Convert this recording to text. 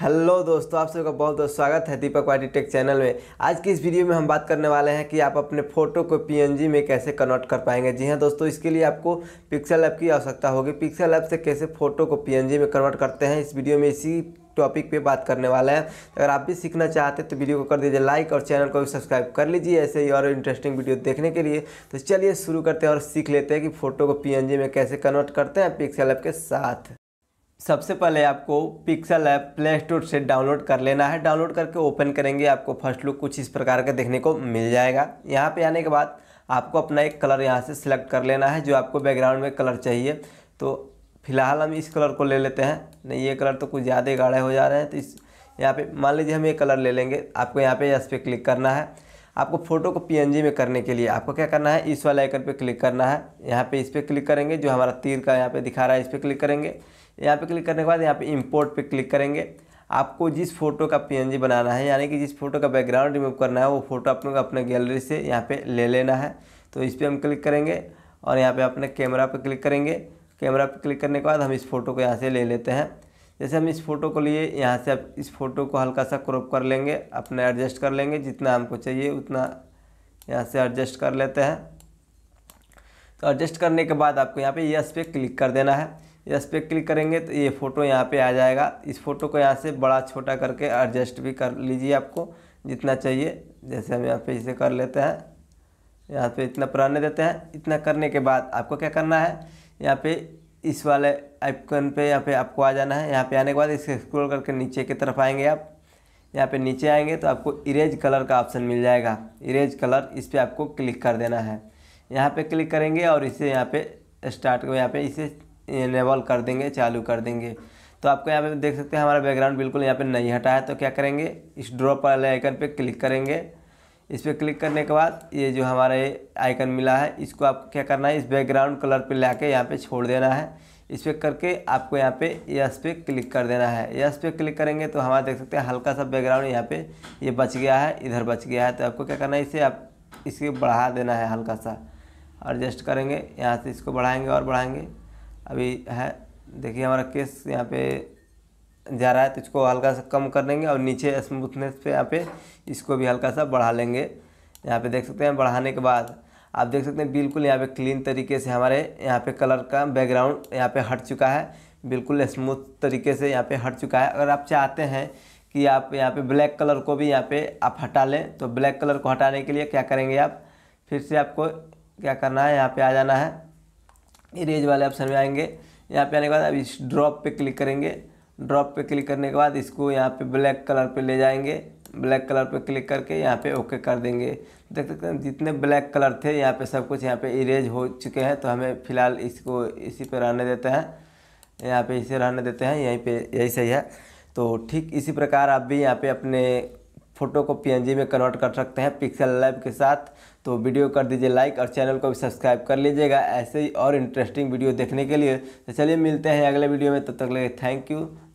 hello दोस्तों आप सबका बहुत बहुत स्वागत है दीपक वाटी टेक चैनल में आज की इस वीडियो में हम बात करने वाले हैं कि आप अपने फ़ोटो को पीएनजी में कैसे कन्वर्ट कर पाएंगे जी हां दोस्तों इसके लिए आपको पिक्सल ऐप की आवश्यकता होगी पिक्सल ऐप से कैसे फ़ोटो को पीएनजी में कन्वर्ट करते हैं इस वीडियो में इसी टॉपिक पे बात करने वाले हैं अगर आप भी सीखना चाहते हैं तो वीडियो को कर दीजिए लाइक और चैनल को भी सब्सक्राइब कर लीजिए ऐसे ही और इंटरेस्टिंग वीडियो देखने के लिए तो चलिए शुरू करते हैं और सीख लेते हैं कि फ़ोटो को पीएनजी में कैसे कन्वर्ट करते हैं पिक्सल ऐप के साथ सबसे पहले आपको पिक्सल ऐप प्ले स्टोर से डाउनलोड कर लेना है डाउनलोड करके ओपन करेंगे आपको फर्स्ट लुक कुछ इस प्रकार का देखने को मिल जाएगा यहाँ पे आने के बाद आपको अपना एक कलर यहाँ से सिलेक्ट कर लेना है जो आपको बैकग्राउंड में कलर चाहिए तो फिलहाल हम इस कलर को ले लेते हैं नहीं ये कलर तो कुछ ज़्यादा गाढ़े हो जा रहे हैं तो इस यहाँ पर मान लीजिए हम ये कलर ले लेंगे आपको यहाँ पर इस पर क्लिक करना है आपको फ़ोटो को पीएनजी में करने के लिए आपको क्या करना है इस वाले आइकन पर क्लिक करना है यहाँ पे इस पर क्लिक करेंगे जो हमारा तीर का यहाँ पे दिखा रहा है इस पर क्लिक करेंगे यहाँ पे क्लिक करने के बाद यहाँ पे इम्पोर्ट पे क्लिक करेंगे आपको जिस फोटो का पीएनजी बनाना है यानी कि जिस फोटो का बैकग्राउंड रिमूव करना है वो फोटो आप लोग अपने गैलरी से यहाँ पर ले लेना है तो इस पर हम क्लिक करेंगे और यहाँ पर अपने कैमरा पर क्लिक करेंगे कैमरा पर क्लिक करने के बाद हम इस फोटो को यहाँ से ले लेते हैं जैसे हम इस फ़ोटो को लिए यहाँ से आप इस फ़ोटो को हल्का सा क्रॉप कर लेंगे अपने एडजस्ट कर लेंगे जितना हमको चाहिए उतना यहाँ से एडजस्ट कर लेते हैं तो एडजस्ट करने के बाद आपको यहाँ पे यस पे क्लिक कर देना है यस पे क्लिक करेंगे तो ये फ़ोटो यहाँ पे आ जाएगा इस फ़ोटो को यहाँ से बड़ा छोटा करके एडजस्ट भी कर लीजिए आपको जितना चाहिए जैसे हम यहाँ पे इसे कर लेते हैं यहाँ पे इतना पुराने देते हैं इतना करने के बाद आपको क्या करना है यहाँ पे इस वाले आइकन पे यहाँ पे आपको आ जाना है यहाँ पे आने के बाद इसे स्क्रॉल करके नीचे की तरफ आएंगे आप यहाँ पे नीचे आएंगे तो आपको इरेज कलर का ऑप्शन मिल जाएगा इरेज कलर इस पर आपको क्लिक कर देना है यहाँ पे क्लिक करेंगे और इसे यहाँ पे स्टार्ट यहाँ पे इसे इनेबल कर देंगे चालू कर देंगे तो आपको यहाँ पे देख सकते हैं हमारा बैकग्राउंड बिल्कुल यहाँ पे नहीं हटा है तो क्या करेंगे इस ड्रॉप वाले आइकन पे क्लिक करेंगे इस पर क्लिक करने के बाद ये जो हमारा ये आइकन मिला है इसको आपको क्या करना है इस बैकग्राउंड कलर पर ला के यहाँ पर छोड़ देना है इस पर करके आपको यहाँ पे यस पे क्लिक कर देना है यस पे क्लिक करेंगे तो हमारा देख सकते हैं हल्का सा बैकग्राउंड यहाँ पे ये बच गया है इधर बच गया है तो आपको क्या करना है इसे आप इसे बढ़ा देना है हल्का सा एडजस्ट करेंगे यहाँ से इसको बढ़ाएंगे और बढ़ाएंगे अभी है देखिए हमारा केस यहाँ पे जा रहा है तो इसको हल्का सा कम कर देंगे और नीचे स्मूथनेस पे यहाँ पे इसको भी हल्का सा बढ़ा लेंगे यहाँ पे देख सकते हैं बढ़ाने के बाद आप देख सकते हैं बिल्कुल यहाँ पे क्लीन तरीके से हमारे यहाँ पे कलर का बैकग्राउंड यहाँ पे हट चुका है बिल्कुल स्मूथ तरीके से यहाँ पे हट चुका है अगर आप चाहते हैं कि आप यहाँ पे ब्लैक कलर को भी यहाँ पे आप हटा लें तो ब्लैक कलर को हटाने के लिए क्या करेंगे आप फिर से आपको क्या करना है यहाँ पर आ जाना है इरेज वाले ऑप्शन में आएंगे यहाँ पर आने के बाद अब इस ड्रॉप पर क्लिक करेंगे ड्रॉप पर क्लिक करने के बाद इसको यहाँ पर ब्लैक कलर पर ले जाएंगे ब्लैक कलर पर क्लिक करके यहाँ पे ओके कर देंगे देख सकते हैं जितने ब्लैक कलर थे यहाँ पे सब कुछ यहाँ पे इरेज हो चुके हैं तो हमें फ़िलहाल इसको इसी पे रहने देते हैं यहाँ पे इसे रहने देते हैं यहीं पे यही सही है तो ठीक इसी प्रकार आप भी यहाँ पे अपने फ़ोटो को पीएनजी में कन्वर्ट कर सकते हैं पिक्सल लाइव के साथ तो वीडियो कर दीजिए लाइक और चैनल को भी सब्सक्राइब कर लीजिएगा ऐसे ही और इंटरेस्टिंग वीडियो देखने के लिए तो चलिए मिलते हैं अगले वीडियो में तब तो तक लगे थैंक यू